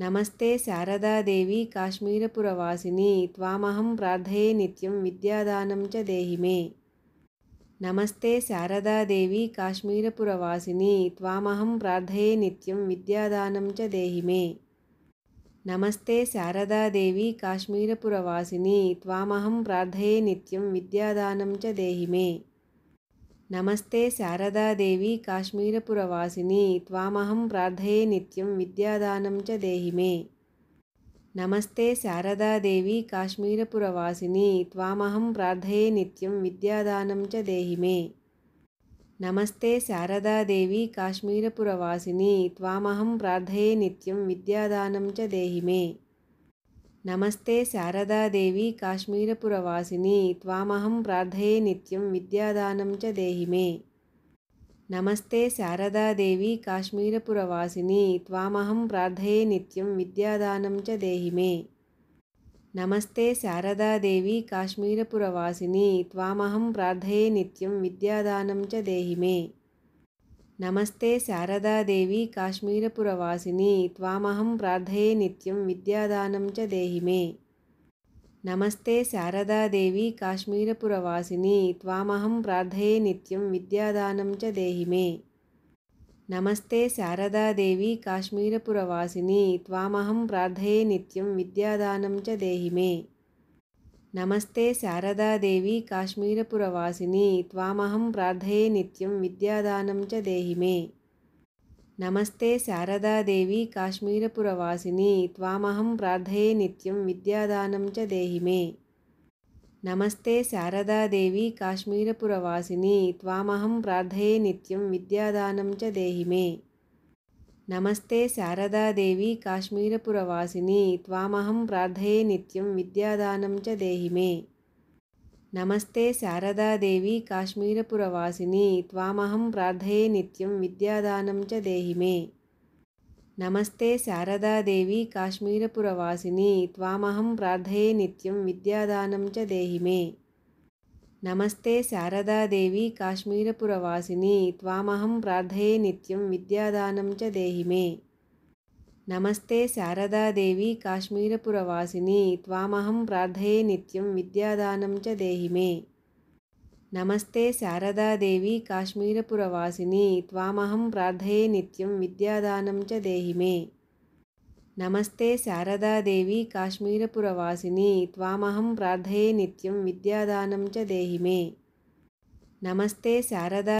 नमस्ते शारदादेवी काश्मीरपुरवासिनी त्वामहं प्रार्थये नित्यं विद्यादानं च देहि मे नमस्ते शारदादेवी काश्मीरपुरवासिनी त्वामहं प्रार्थये नित्यं विद्यादानं च देहि मे नमस्ते शारदादेवी काश्मीरपुरवासिनी त्वामहं प्रार्थये नित्यं विद्यादानं च देहि मे नमस्ते शारदादेवी काश्मीरपुरवासिनी त्वामहं प्रार्थये नित्यं विद्यादानं च देहि मे नमस्ते शारदादेवी काश्मीरपुरवासिनी त्वामहं प्रार्थये नित्यं विद्यादानं च देहि मे नमस्ते शारदादेवी काश्मीरपुरवासिनी त्वामहं प्रार्थये नित्यं विद्यादानं च देहि मे नमस्ते शारदादेवी काश्मीरपुरवासिनी त्वामहं प्रार्थये नित्यं विद्यादानं च देहि मे नमस्ते शारदादेवी काश्मीरपुरवासिनी त्वामहं प्रार्थये नित्यं विद्यादानं च देहि मे नमस्ते शारदादेवी काश्मीरपुरवासिनी त्वामहं प्रार्थये नित्यं विद्यादानं च देहि मे नमस्ते शारदादेवी काश्मीरपुरवासिनी त्वामहं प्रार्थये नित्यं विद्यादानं च देहि मे नमस्ते शारदादेवी काश्मीरपुरवासिनी त्वामहं प्रार्थये नित्यं विद्यादानं च देहि मे नमस्ते शारदादेवी काश्मीरपुरवासिनी त्वामहं प्रार्थये नित्यं विद्यादानं च देहि मे नमस्ते शारदादेवी काश्मीरपुरवासिनी त्वामहं प्रार्थये नित्यं विद्यादानं च देहि मे नमस्ते शारदादेवी काश्मीरपुरवासिनी त्वामहं प्रार्थये नित्यं विद्यादानं च देहि मे नमस्ते शारदादेवी काश्मीरपुरवासिनी त्वामहं प्रार्थये नित्यं विद्यादानं च देहि मे नमस्ते शारदादेवी काश्मीरपुरवासिनी त्वामहं प्रार्थये नित्यं विद्यादानं च देहि मे नमस्ते शारदादेवी काश्मीरपुरवासिनी त्वामहं प्रार्थये नित्यं विद्यादानं च देहि मे नमस्ते शारदादेवी काश्मीरपुरवासिनी त्वामहं प्रार्थये नित्यं विद्यादानं च देहि मे नमस्ते शारदादेवी काश्मीरपुरवासिनी त्वामहं प्रार्थये नित्यं विद्यादानं च देहि मे नमस्ते शारदादेवी काश्मीरपुरवासिनी त्वामहं प्रार्थये नित्यं विद्यादानं च देहि मे नमस्ते शारदादेवी काश्मीरपुरवासिनी त्वामहं प्रार्थये नित्यं विद्यादानं च देहि मे నమస్తే శారదాదేవి కాశ్మీరపురవాసిని త్వామహం ప్రార్థయే నిత్యం విద్యాదానం చ దేహిమే నమస్తే శారదా